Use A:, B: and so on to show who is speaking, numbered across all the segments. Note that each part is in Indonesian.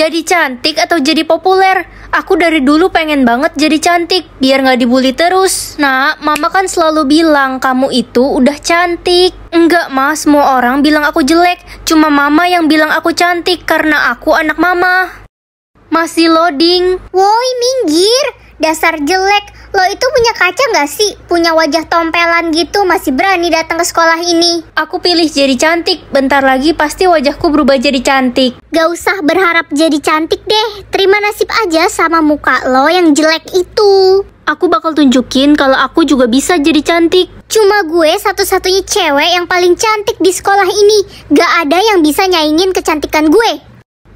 A: Jadi cantik atau jadi populer? Aku dari dulu pengen banget jadi cantik, biar nggak dibully terus. Nah, mama kan selalu bilang kamu itu udah cantik. Enggak mas, semua orang bilang aku jelek. Cuma mama yang bilang aku cantik karena aku anak mama. Masih loading. Woi, minggir. Dasar jelek, Lo itu punya kaca nggak sih? Punya wajah tompelan gitu masih berani datang ke sekolah ini. Aku pilih jadi cantik. Bentar lagi pasti wajahku berubah jadi cantik. Gak usah berharap jadi cantik deh. Terima nasib aja sama muka lo yang jelek itu. Aku bakal tunjukin kalau aku juga bisa jadi cantik. Cuma gue satu-satunya cewek yang paling cantik di sekolah ini. Gak ada yang bisa nyaingin kecantikan gue.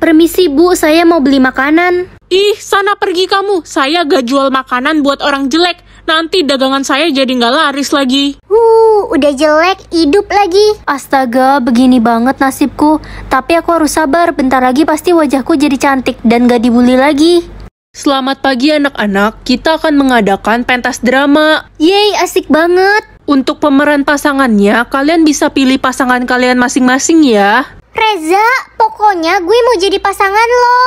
A: Permisi bu, saya mau beli makanan. Ih, sana pergi kamu. Saya gak jual makanan buat orang jelek. Nanti dagangan saya jadi gak laris lagi. Uh, udah jelek, hidup lagi. Astaga, begini banget nasibku. Tapi aku harus sabar, bentar lagi pasti wajahku jadi cantik dan gak dibully lagi. Selamat pagi anak-anak, kita akan mengadakan pentas drama. Yeay, asik banget. Untuk pemeran pasangannya, kalian bisa pilih pasangan kalian masing-masing ya. Reza, pokoknya gue mau jadi pasangan lo.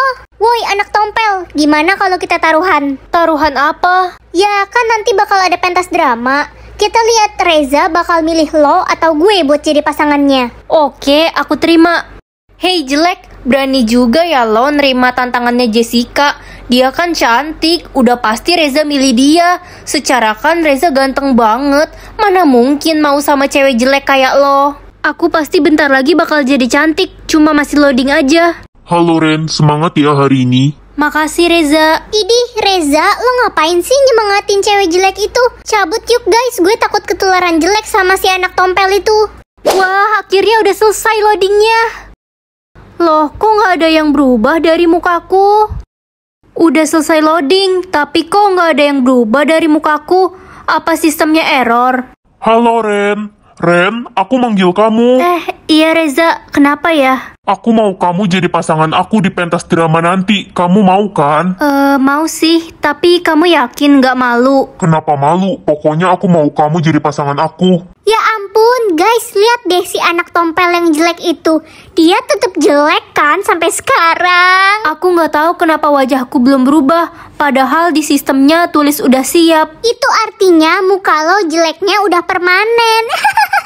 A: Woi anak tompel, gimana kalau kita taruhan? Taruhan apa? Ya kan nanti bakal ada pentas drama. Kita lihat Reza bakal milih lo atau gue buat jadi pasangannya. Oke, aku terima. Hey jelek, berani juga ya lo nerima tantangannya Jessica. Dia kan cantik, udah pasti Reza milih dia. Secara kan Reza ganteng banget, mana mungkin mau sama cewek jelek kayak lo. Aku pasti bentar lagi bakal jadi cantik, cuma masih loading aja.
B: Halo Ren, semangat ya hari ini.
A: Makasih Reza. Ini Reza, lo ngapain sih nyemangatin cewek jelek itu? Cabut yuk guys, gue takut ketularan jelek sama si anak tompel itu. Wah, akhirnya udah selesai loadingnya. Loh, kok nggak ada yang berubah dari mukaku? Udah selesai loading, tapi kok nggak ada yang berubah dari mukaku? Apa sistemnya error? Halo Ren, Ren, aku manggil kamu. Eh, iya Reza, kenapa ya? Aku mau kamu jadi pasangan aku di pentas
B: drama nanti. Kamu mau kan?
A: Eh, uh, mau sih. Tapi kamu yakin nggak malu?
B: Kenapa malu? Pokoknya aku mau kamu jadi pasangan aku
A: guys, lihat deh si anak tompel yang jelek itu. Dia tetap jelek kan sampai sekarang. Aku nggak tahu kenapa wajahku belum berubah. Padahal di sistemnya tulis udah siap. Itu artinya muka lo jeleknya udah permanen.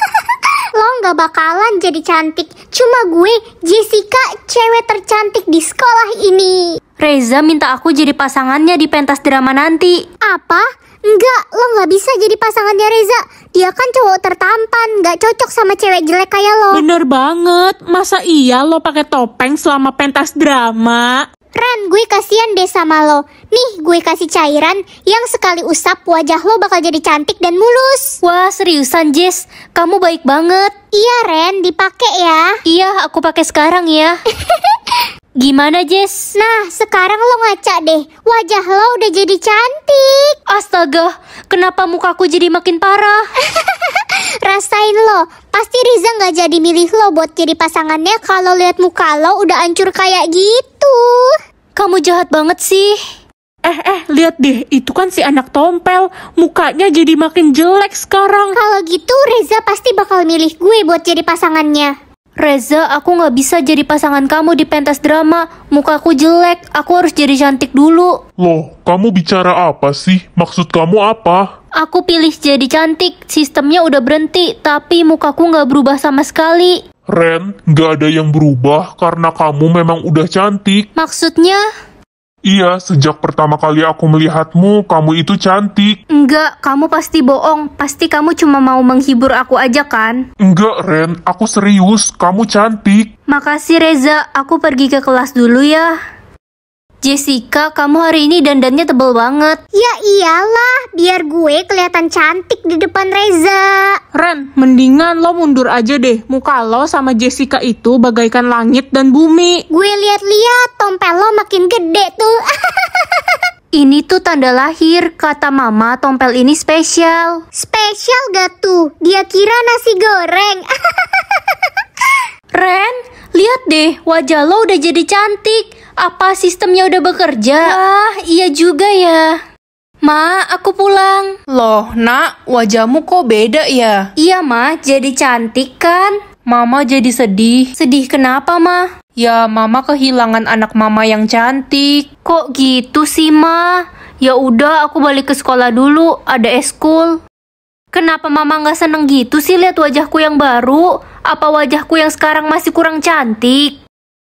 A: lo nggak bakalan jadi cantik. Cuma gue, Jessica, cewek tercantik di sekolah ini. Reza minta aku jadi pasangannya di pentas drama nanti. Apa? Enggak, lo gak bisa jadi pasangannya Reza. Dia kan cowok tertampan, gak cocok sama cewek jelek kayak lo. Bener banget. Masa iya lo pakai topeng selama pentas drama? Ren, gue kasihan deh sama lo. Nih, gue kasih cairan yang sekali usap wajah lo bakal jadi cantik dan mulus. Wah, seriusan Jess, kamu baik banget. Iya, Ren, dipakai ya. Iya, aku pakai sekarang ya. Gimana Jess? Nah sekarang lo ngaca deh Wajah lo udah jadi cantik Astaga Kenapa mukaku jadi makin parah? Rasain lo Pasti Riza nggak jadi milih lo buat jadi pasangannya Kalau lihat muka lo udah hancur kayak gitu Kamu jahat banget sih Eh eh lihat deh itu kan si anak tompel Mukanya jadi makin jelek sekarang Kalau gitu Reza pasti bakal milih gue buat jadi pasangannya Reza, aku nggak bisa jadi pasangan kamu di pentas drama. Mukaku jelek, aku harus jadi cantik dulu.
B: Loh, kamu bicara apa sih? Maksud kamu apa?
A: Aku pilih jadi cantik, sistemnya udah berhenti, tapi mukaku nggak berubah sama sekali.
B: Ren, nggak ada yang berubah karena kamu memang udah cantik.
A: Maksudnya?
B: Iya, sejak pertama kali aku melihatmu, kamu itu cantik.
A: Enggak, kamu pasti bohong. Pasti kamu cuma mau menghibur aku aja kan? Enggak,
B: Ren. Aku serius. Kamu cantik.
A: Makasih, Reza. Aku pergi ke kelas dulu ya. Jessica, kamu hari ini dandannya tebel banget. Ya iyalah, biar gue kelihatan cantik di depan Reza. Ren, mendingan lo mundur aja deh. Muka lo sama Jessica itu bagaikan langit dan bumi. Gue lihat-lihat, tompel lo makin gede tuh. Ini tuh tanda lahir, kata mama tompel ini spesial. Spesial gak tuh? Dia kira nasi goreng. Ren, lihat deh, wajah lo udah jadi cantik apa sistemnya udah bekerja? Wah, iya juga ya. Ma, aku pulang. Loh, nak, wajahmu kok beda ya? Iya, Ma, jadi cantik kan? Mama jadi sedih. Sedih kenapa, Ma? Ya, Mama kehilangan anak Mama yang cantik. Kok gitu sih, Ma? Ya udah, aku balik ke sekolah dulu, ada eskul. Kenapa Mama nggak seneng gitu sih lihat wajahku yang baru? Apa wajahku yang sekarang masih kurang cantik?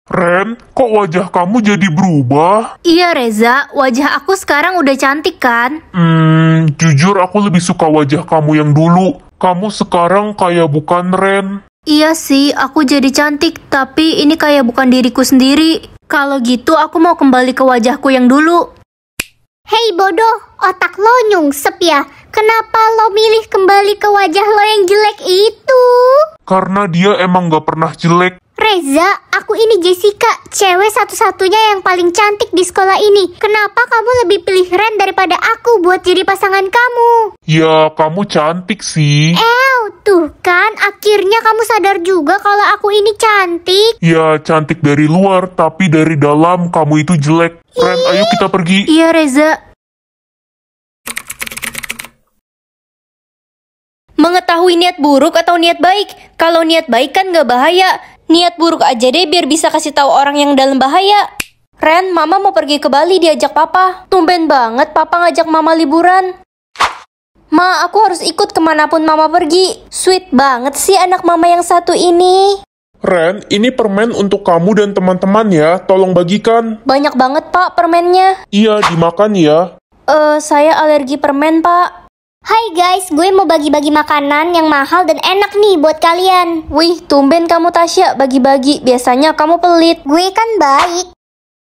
B: Ren, kok wajah kamu jadi berubah?
A: Iya Reza, wajah aku sekarang udah cantik kan? Hmm,
B: jujur aku lebih suka wajah kamu yang dulu. Kamu sekarang kayak bukan Ren.
A: Iya sih, aku jadi cantik, tapi ini kayak bukan diriku sendiri. Kalau gitu aku mau kembali ke wajahku yang dulu. Hei bodoh, otak lo nyungsep ya. Kenapa lo milih kembali ke wajah lo yang jelek itu?
B: Karena dia emang gak pernah jelek.
A: Reza, aku ini Jessica, cewek satu-satunya yang paling cantik di sekolah ini. Kenapa kamu lebih pilih Ren daripada aku buat jadi pasangan kamu?
B: Ya, kamu cantik sih.
A: El, tuh kan, akhirnya kamu sadar juga kalau aku ini cantik.
B: Ya, cantik dari luar, tapi dari dalam kamu itu jelek. Ren,
A: ayo kita pergi. Iya, Reza. Mengetahui niat buruk atau niat baik? Kalau niat baik kan gak bahaya. Niat buruk aja deh biar bisa kasih tahu orang yang dalam bahaya. Ren, mama mau pergi ke Bali diajak papa. Tumben banget papa ngajak mama liburan. Ma, aku harus ikut kemanapun mama pergi. Sweet banget sih anak mama yang satu ini.
B: Ren, ini permen untuk kamu dan teman-teman ya. Tolong bagikan.
A: Banyak banget, Pak, permennya.
B: Iya, dimakan ya.
A: Eh, uh, saya alergi permen, Pak. Hai guys, gue mau bagi-bagi makanan yang mahal dan enak nih buat kalian. Wih, tumben kamu Tasya bagi-bagi. Biasanya kamu pelit. Gue kan baik.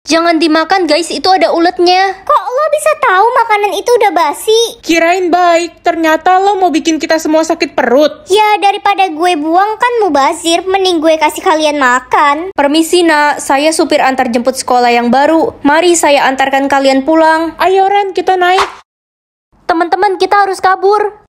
A: Jangan dimakan guys, itu ada uletnya. Kok lo bisa tahu makanan itu udah basi? Kirain baik, ternyata lo mau bikin kita semua sakit perut. Ya, daripada gue buang kan mubazir, mending gue kasih kalian makan. Permisi nak, saya supir antar jemput sekolah yang baru. Mari saya antarkan kalian pulang. Ayo Ren, kita naik. Teman-teman, kita harus kabur.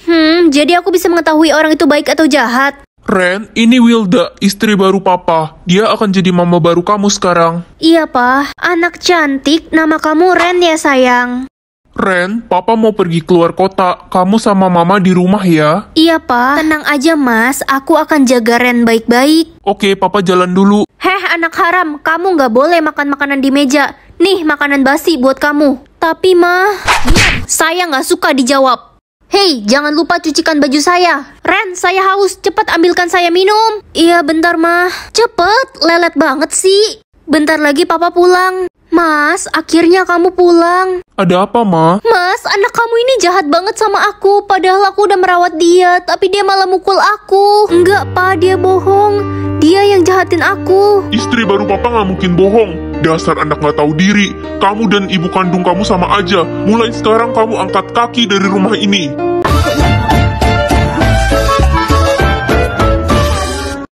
A: Hmm, jadi aku bisa mengetahui orang itu baik atau jahat.
B: Ren, ini Wilda, istri baru papa. Dia akan jadi mama baru kamu sekarang.
A: Iya, Pa. Anak cantik, nama kamu Ren ya, sayang.
B: Ren, papa mau pergi keluar kota. Kamu sama mama di rumah ya?
A: Iya, Pa. Tenang aja, Mas. Aku akan jaga Ren baik-baik.
B: Oke, papa jalan dulu.
A: Heh, anak haram. Kamu nggak boleh makan makanan di meja. Nih, makanan basi buat kamu. Tapi mah, saya nggak suka dijawab. Hei, jangan lupa cucikan baju saya. Ren, saya haus. Cepat ambilkan saya minum. Iya, bentar, mah. Cepet, lelet banget sih. Bentar lagi papa pulang. Mas, akhirnya kamu pulang.
B: Ada apa, Ma?
A: Mas, anak kamu ini jahat banget sama aku. Padahal aku udah merawat dia, tapi dia malah mukul aku. Enggak, Pa, dia bohong. Dia yang jahatin aku. Istri baru papa
B: nggak mungkin bohong. Dasar anak gak tahu diri, kamu dan ibu kandung kamu sama aja. Mulai sekarang kamu angkat kaki dari rumah ini.